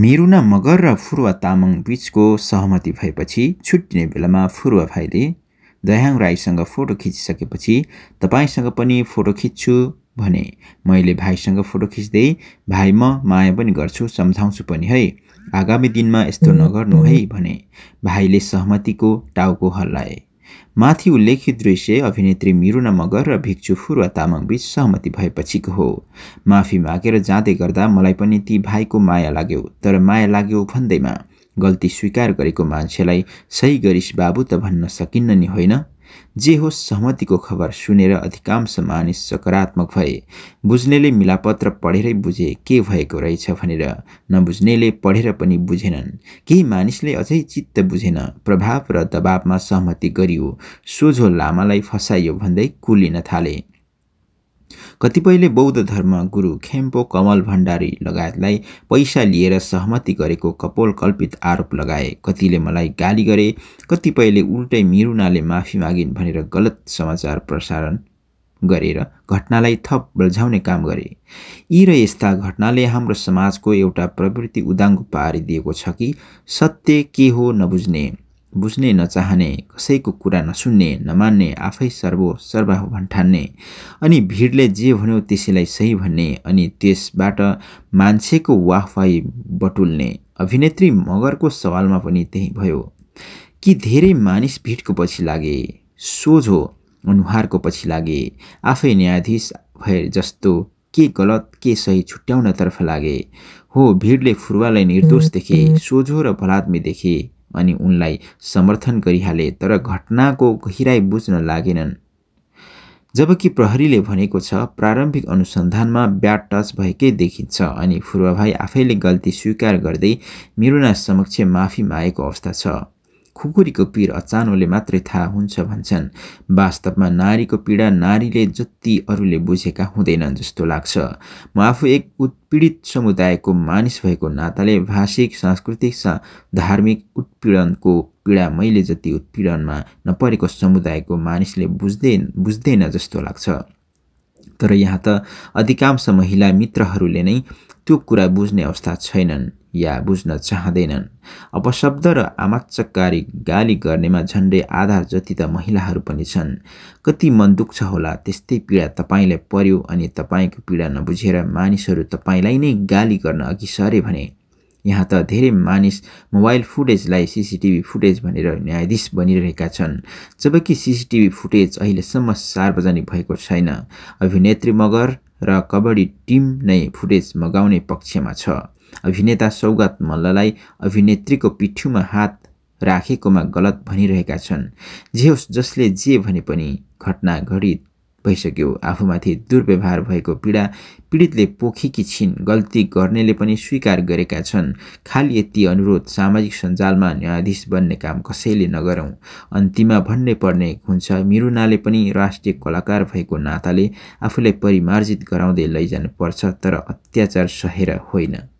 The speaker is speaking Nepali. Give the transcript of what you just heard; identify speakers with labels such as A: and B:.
A: मेरुना मगर र फुरुवा तामाङ बिचको सहमति भएपछि छुट्टिने बेलामा फुरुवा भाइले दयाङ राईसँग फोटो खिचिसकेपछि तपाईँसँग पनि फोटो खिच्छु भने मैले भाइसँग फोटो खिच्दै भाइ म माया पनि गर्छु सम्झाउँछु पनि है आगामी दिनमा यस्तो नगर्नु है भने भाइले सहमतिको टाउको हल्लाए माथि उल्लेखित दृश्य अभिनेत्री मिरुना मगर र भिक्षु फुरुवा तामाङबीच सहमति भएपछिको हो माफी मागेर जाँदै गर्दा मलाई पनि ती भाइको माया लाग्यो तर माया लाग्यो भन्दैमा गल्ती स्वीकार गरेको मान्छेलाई सही गरिस बाबु त भन्न सकिन्न नि होइन जे होस् सहमतिको खबर सुनेर अधिकांश मानिस सकारात्मक भए बुझ्नेले मिलापत्र पढेरै बुझे के भएको रहेछ भनेर नबुझ्नेले पढेर पनि बुझेनन् केही मानिसले अझै चित्त बुझेन प्रभाव र दबावमा सहमति गरियो सोझो लामालाई फसाइयो भन्दै कुलिन थाले कतिपयले बौद्ध धर्म गुरु खेम्पो कमल भण्डारी लगायतलाई पैसा लिएर सहमति गरेको कपोल कल्पित आरोप लगाए कतिले मलाई गाली गरे कतिपयले उल्टै मिरुनाले माफी मागिन् भनेर गलत समाचार प्रसारण गरेर घटनालाई थप बल्झाउने काम गरे यी र यस्ता घटनाले हाम्रो समाजको एउटा प्रवृत्ति उदाङ्गो पारिदिएको छ कि सत्य के हो नबुझ्ने बुझ्ने नचाहने कसैको कुरा नसुन्ने नमान्ने आफै सर्वो सर्वा भन्ठान्ने अनि भिडले जे भन्यो त्यसैलाई सही भन्ने अनि त्यसबाट मान्छेको वाहवाही बटुल्ने अभिनेत्री मगरको सवालमा पनि त्यही भयो कि धेरै मानिस भिडको पछि लागे सोझो अनुहारको पछि लागे आफै न्यायाधीश भए जस्तो के गलत के सही छुट्याउनतर्फ लागे हो भिडले फुरुवालाई निर्दोष देखे सोझो र भलात्मी देखे अनि उनलाई समर्थन गरिहाले तर घटनाको गहिराई बुझ्न लागेनन् जबकि प्रहरीले भनेको छ प्रारम्भिक अनुसन्धानमा ब्याट टच भएकै देखिन्छ अनि फुर्वाभाइ आफैले गल्ती स्वीकार गर्दै मिरुना समक्ष माफी मागेको अवस्था छ खुकुरीको पीर अचानोले मात्रै थाहा हुन्छ भन्छन् वास्तवमा नारीको पीडा नारीले जति अरूले बुझेका हुँदैनन् जस्तो लाग्छ म आफू एक उत्पीडित समुदायको मानिस भएको नाताले भाषिक सांस्कृतिक सा धार्मिक उत्पीडनको पीडा मैले जति उत्पीडनमा नपरेको समुदायको मानिसले बुझ्दै बुझ्दैन जस्तो लाग्छ तर यहाँ त अधिकांश महिला मित्रहरूले नै त्यो कुरा बुझ्ने अवस्था छैनन् या बुझ्न चाहँदैनन् अपशब्द र आमाचकारी गाली गर्नेमा झन्डै आधा जति त महिलाहरू पनि छन् कति मन दुख्छ होला त्यस्तै पीडा तपाईँलाई पर्यो अनि तपाईँको पीडा नबुझेर मानिसहरू तपाईँलाई नै गाली गर्न अघि सरे भने यहाँ त धेरै मानिस मोबाइल फुटेजलाई सिसिटिभी फुटेज भनेर न्यायाधीश बनिरहेका छन् जबकि सिसिटिभी फुटेज अहिलेसम्म सार्वजनिक भएको छैन अभिनेत्री मगर र कबड्डी टिम नै फुटेज मगाउने पक्षमा छ अभिनेता सौगात मल्ललाई अभिनेत्रीको पिठ्युमा हात राखेकोमा गलत भनिरहेका छन् जे होस् जसले जे भने पनि घटना घटित भइसक्यो आफूमाथि दुर्व्यवहार भएको पीडा पीडितले पोखेकी छिन् गल्ती गर्नेले पनि स्वीकार गरेका छन् खालि यति अनुरोध सामाजिक सञ्जालमा न्यायाधीश बन्ने काम कसैले नगरौँ अन्तिममा भन्नै पर्ने हुन्छ मिरुनाले पनि राष्ट्रिय कलाकार भएको नाताले आफूलाई परिमार्जित गराउँदै लैजानुपर्छ तर अत्याचार सहेर होइन